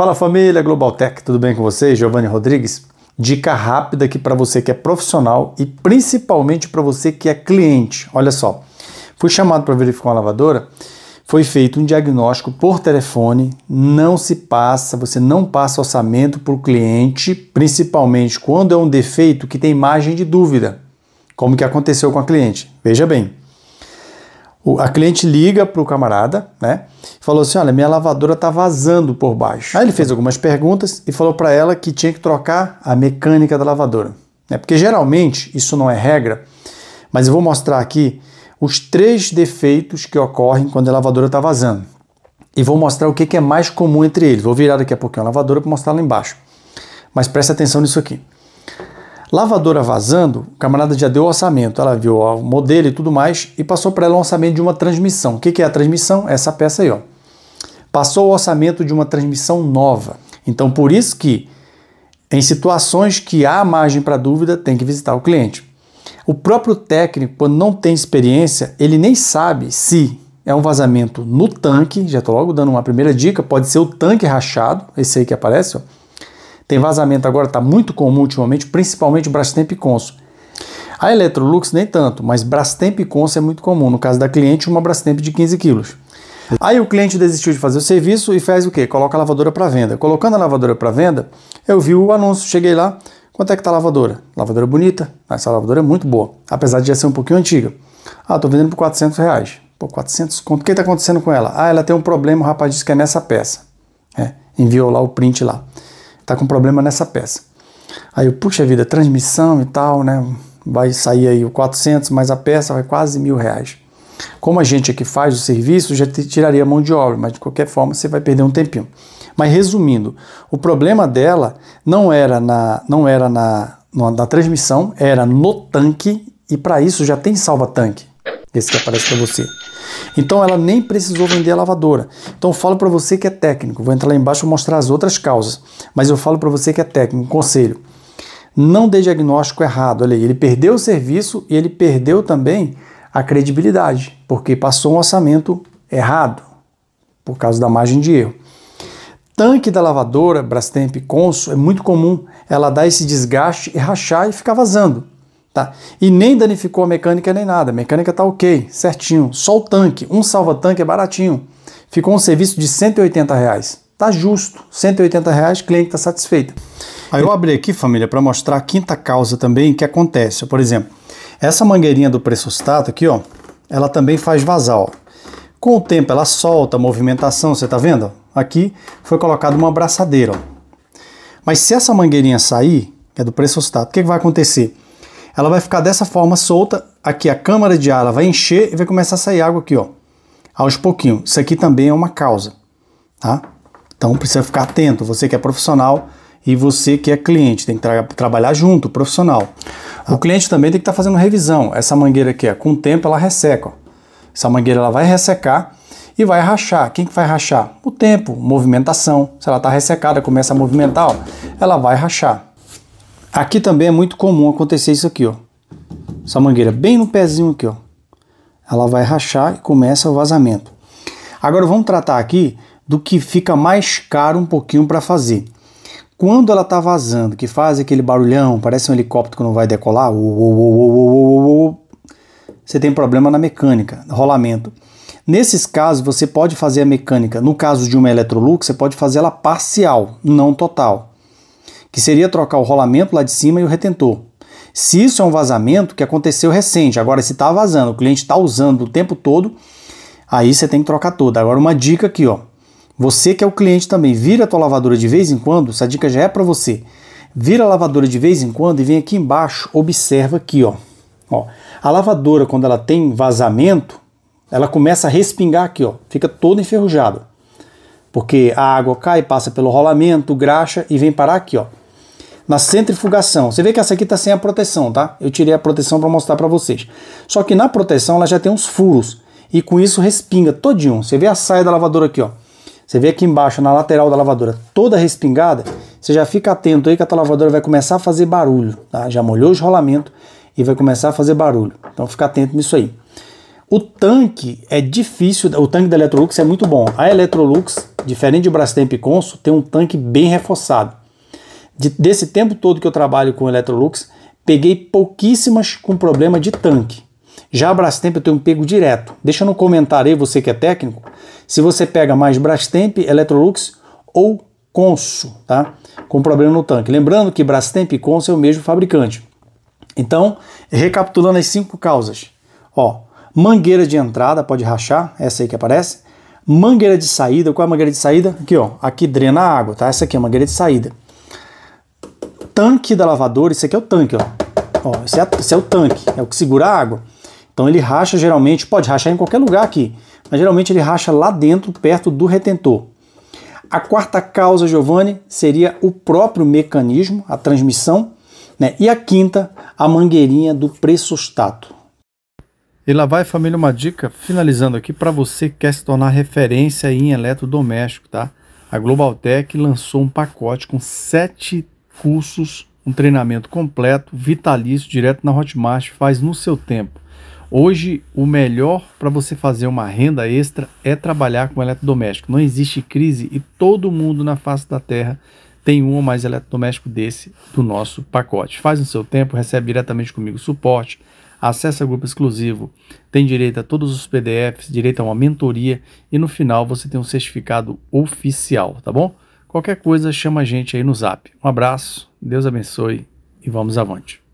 Fala família Globaltech, tudo bem com vocês? Giovanni Rodrigues. Dica rápida aqui para você que é profissional e principalmente para você que é cliente. Olha só, fui chamado para verificar uma lavadora, foi feito um diagnóstico por telefone, não se passa, você não passa orçamento para o cliente, principalmente quando é um defeito que tem margem de dúvida, como que aconteceu com a cliente. Veja bem, a cliente liga para o camarada, né? Falou assim: olha, minha lavadora tá vazando por baixo. Aí ele fez algumas perguntas e falou para ela que tinha que trocar a mecânica da lavadora. Né? Porque geralmente, isso não é regra, mas eu vou mostrar aqui os três defeitos que ocorrem quando a lavadora está vazando. E vou mostrar o que, que é mais comum entre eles. Vou virar daqui a pouquinho a lavadora para mostrar lá embaixo. Mas presta atenção nisso aqui. Lavadora vazando, o camarada já deu o orçamento, ela viu o modelo e tudo mais e passou para ela o orçamento de uma transmissão. O que, que é a transmissão? Essa peça aí, ó. Passou o orçamento de uma transmissão nova. Então, por isso que em situações que há margem para dúvida, tem que visitar o cliente. O próprio técnico, quando não tem experiência, ele nem sabe se é um vazamento no tanque, já estou logo dando uma primeira dica, pode ser o tanque rachado, esse aí que aparece, ó tem vazamento agora, está muito comum ultimamente, principalmente Brastemp e Consul. A Electrolux nem tanto, mas Brastemp e Consul é muito comum. No caso da cliente, uma Brastemp de 15 quilos. Aí o cliente desistiu de fazer o serviço e faz o quê? Coloca a lavadora para venda. Colocando a lavadora para venda, eu vi o anúncio, cheguei lá, quanto é que tá a lavadora? Lavadora bonita, essa lavadora é muito boa, apesar de já ser um pouquinho antiga. Ah, tô vendendo por 400 reais. Pô, 400 conto, o que tá acontecendo com ela? Ah, ela tem um problema, o rapaz disse que é nessa peça. É, enviou lá o print lá tá com problema nessa peça. Aí eu, puxa vida, transmissão e tal, né? Vai sair aí o 400, mas a peça vai quase mil reais. Como a gente aqui é faz o serviço, já tiraria a mão de obra, mas de qualquer forma você vai perder um tempinho. Mas resumindo, o problema dela não era na, não era na, na, na transmissão, era no tanque, e para isso já tem salva-tanque desse que aparece para você. Então ela nem precisou vender a lavadora. Então eu falo para você que é técnico, vou entrar lá embaixo e mostrar as outras causas, mas eu falo para você que é técnico, um conselho. Não dê diagnóstico errado, olha aí, ele perdeu o serviço e ele perdeu também a credibilidade, porque passou um orçamento errado, por causa da margem de erro. Tanque da lavadora, Brastemp Consul, é muito comum ela dar esse desgaste e rachar e ficar vazando. Tá. E nem danificou a mecânica nem nada. A mecânica tá ok, certinho. Só o tanque. Um salva-tanque é baratinho. Ficou um serviço de 180 reais. Tá justo. 180 reais, cliente tá satisfeito. Aí eu abri aqui, família, para mostrar a quinta causa também que acontece. Por exemplo, essa mangueirinha do pressostato aqui, ó, ela também faz vazar, ó. Com o tempo ela solta a movimentação, você tá vendo? Aqui foi colocada uma abraçadeira, ó. Mas se essa mangueirinha sair, que é do pressostato, o que, que vai acontecer? ela vai ficar dessa forma solta, aqui a câmara de ar vai encher e vai começar a sair água aqui, ó, aos pouquinhos. Isso aqui também é uma causa, tá? Então precisa ficar atento, você que é profissional e você que é cliente, tem que tra trabalhar junto, profissional. O cliente também tem que estar tá fazendo revisão. Essa mangueira aqui, ó, com o tempo ela resseca, ó. Essa mangueira ela vai ressecar e vai rachar. Quem que vai rachar? O tempo, movimentação. Se ela está ressecada, começa a movimentar, ó, ela vai rachar. Aqui também é muito comum acontecer isso aqui, ó. Essa mangueira bem no pezinho aqui, ó. Ela vai rachar e começa o vazamento. Agora vamos tratar aqui do que fica mais caro um pouquinho para fazer. Quando ela está vazando, que faz aquele barulhão, parece um helicóptero que não vai decolar, você tem problema na mecânica, rolamento. Nesses casos, você pode fazer a mecânica. No caso de uma Electrolux, você pode fazer ela parcial, não total que seria trocar o rolamento lá de cima e o retentor. Se isso é um vazamento que aconteceu recente, agora se está vazando, o cliente está usando o tempo todo, aí você tem que trocar toda. Agora uma dica aqui, ó. Você que é o cliente também, vira a tua lavadora de vez em quando, essa dica já é para você. Vira a lavadora de vez em quando e vem aqui embaixo, observa aqui, ó. ó. A lavadora quando ela tem vazamento, ela começa a respingar aqui, ó. Fica toda enferrujada. Porque a água cai, passa pelo rolamento, graxa e vem parar aqui, ó na centrifugação. Você vê que essa aqui está sem a proteção, tá? Eu tirei a proteção para mostrar para vocês. Só que na proteção ela já tem uns furos e com isso respinga todinho. Você vê a saia da lavadora aqui, ó. Você vê aqui embaixo, na lateral da lavadora, toda respingada. Você já fica atento aí que a tua lavadora vai começar a fazer barulho, tá? Já molhou os rolamentos e vai começar a fazer barulho. Então fica atento nisso aí. O tanque é difícil, o tanque da Electrolux é muito bom. A Electrolux, diferente de Brastemp e Consul, tem um tanque bem reforçado de, desse tempo todo que eu trabalho com Electrolux, peguei pouquíssimas com problema de tanque. Já a Brastemp eu tenho um pego direto. Deixa no comentário aí, você que é técnico, se você pega mais Brastemp, Electrolux ou Conso, tá? Com problema no tanque. Lembrando que Brastemp e Conso é o mesmo fabricante. Então, recapitulando as cinco causas. Ó, mangueira de entrada pode rachar, essa aí que aparece. Mangueira de saída, qual é a mangueira de saída? Aqui, ó, aqui drena a água, tá? Essa aqui é a mangueira de saída tanque da lavadora, esse aqui é o tanque, ó. ó esse, é, esse é o tanque, é o que segura a água. Então ele racha geralmente, pode rachar em qualquer lugar aqui, mas geralmente ele racha lá dentro, perto do retentor. A quarta causa, Giovanni, seria o próprio mecanismo, a transmissão, né? e a quinta, a mangueirinha do pressostato. E lá vai, família, uma dica finalizando aqui para você que quer se tornar referência em eletrodoméstico, tá? A Globaltech lançou um pacote com sete cursos, um treinamento completo, vitalício, direto na Hotmart, faz no seu tempo. Hoje, o melhor para você fazer uma renda extra é trabalhar com eletrodoméstico. Não existe crise e todo mundo na face da terra tem um ou mais eletrodoméstico desse do nosso pacote. Faz no seu tempo, recebe diretamente comigo suporte, acessa grupo exclusivo, tem direito a todos os PDFs, direito a uma mentoria e no final você tem um certificado oficial, tá bom? Qualquer coisa, chama a gente aí no zap. Um abraço, Deus abençoe e vamos avante.